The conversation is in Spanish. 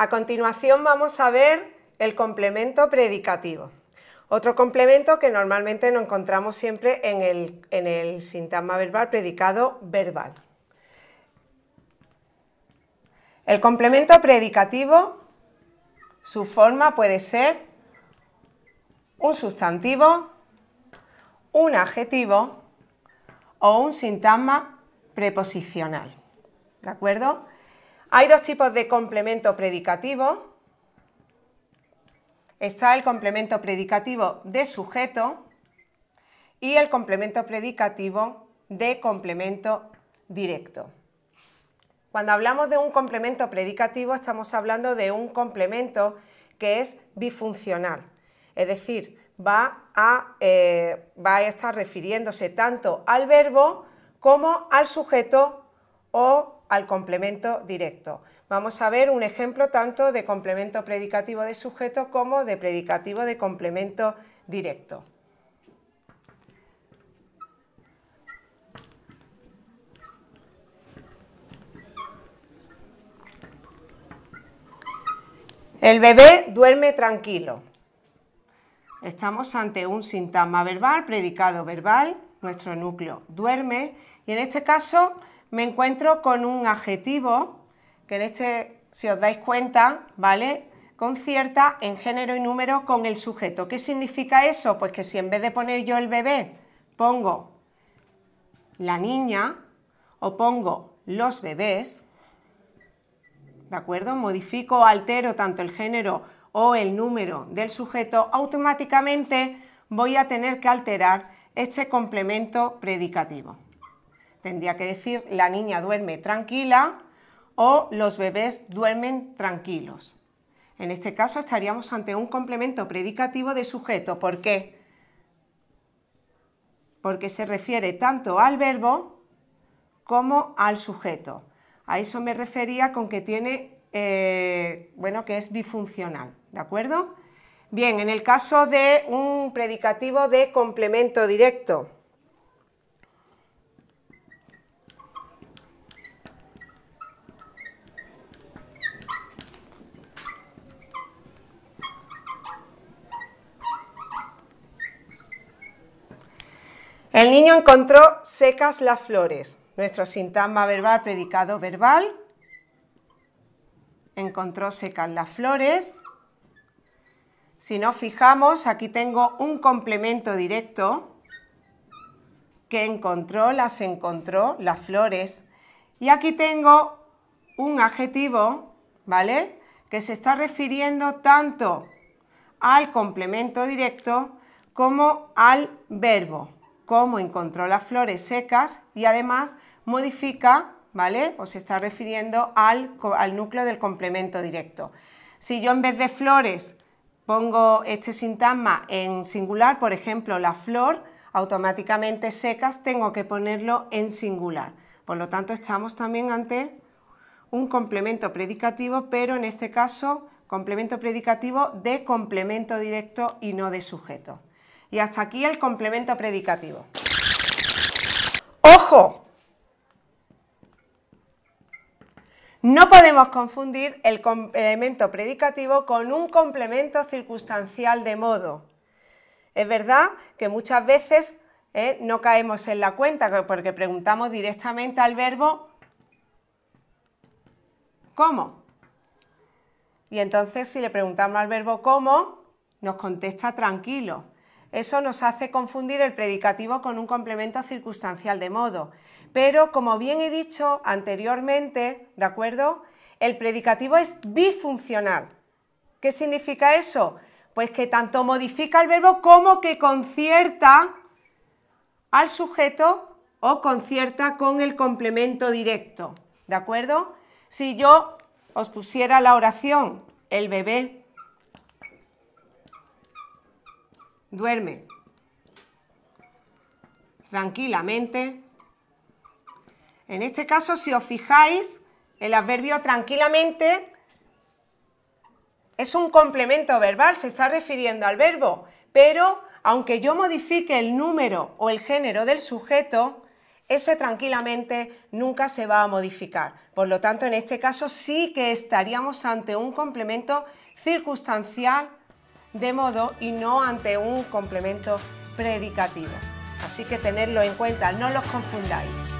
A continuación vamos a ver el complemento predicativo. Otro complemento que normalmente no encontramos siempre en el, en el sintagma verbal predicado verbal. El complemento predicativo, su forma puede ser un sustantivo, un adjetivo o un sintagma preposicional. ¿De acuerdo? Hay dos tipos de complemento predicativo. Está el complemento predicativo de sujeto y el complemento predicativo de complemento directo. Cuando hablamos de un complemento predicativo estamos hablando de un complemento que es bifuncional, es decir, va a, eh, estar refiriéndose tanto al verbo como al sujeto o al complemento directo. Vamos a ver un ejemplo tanto de complemento predicativo de sujeto como de predicativo de complemento directo. El bebé duerme tranquilo. Estamos ante un sintagma verbal, predicado verbal, nuestro núcleo duerme, y en este caso me encuentro con un adjetivo, que en este, si os dais cuenta, ¿vale? Concierta en género y número con el sujeto. ¿Qué significa eso? Pues que si en vez de poner yo el bebé, pongo la niña o pongo los bebés, ¿de acuerdo? Modifico o altero tanto el género o el número del sujeto, automáticamente voy a tener que alterar este complemento predicativo tendría que decir la niña duerme tranquila o los bebés duermen tranquilos. En este caso estaríamos ante un complemento predicativo de sujeto. ¿Por qué? Porque se refiere tanto al verbo como al sujeto. A eso me refería con que tiene, eh, bueno, que es bifuncional, ¿de acuerdo? Bien, en el caso de un predicativo de complemento directo, El niño encontró secas las flores. Nuestro sintagma verbal predicado verbal. Encontró secas las flores. Si nos fijamos, aquí tengo un complemento directo que encontró, las encontró, las flores. Y aquí tengo un adjetivo, ¿vale? Que se está refiriendo tanto al complemento directo como al verbo cómo encontró las flores secas y además modifica, ¿vale? O se está refiriendo al, al núcleo del complemento directo. Si yo en vez de flores pongo este sintagma en singular, por ejemplo, la flor, automáticamente secas, tengo que ponerlo en singular. Por lo tanto, estamos también ante un complemento predicativo, pero en este caso, complemento predicativo de complemento directo y no de sujeto. Y hasta aquí el complemento predicativo. ¡Ojo! No podemos confundir el complemento predicativo con un complemento circunstancial de modo. Es verdad que muchas veces ¿eh? no caemos en la cuenta porque preguntamos directamente al verbo ¿cómo? Y entonces si le preguntamos al verbo ¿cómo? nos contesta tranquilo. Eso nos hace confundir el predicativo con un complemento circunstancial de modo. Pero, como bien he dicho anteriormente, ¿de acuerdo? El predicativo es bifuncional. ¿Qué significa eso? Pues que tanto modifica el verbo como que concierta al sujeto o concierta con el complemento directo. ¿De acuerdo? Si yo os pusiera la oración, el bebé Duerme tranquilamente. En este caso, si os fijáis, el adverbio tranquilamente es un complemento verbal, se está refiriendo al verbo, pero aunque yo modifique el número o el género del sujeto, ese tranquilamente nunca se va a modificar. Por lo tanto, en este caso sí que estaríamos ante un complemento circunstancial de modo y no ante un complemento predicativo. Así que tenerlo en cuenta, no los confundáis.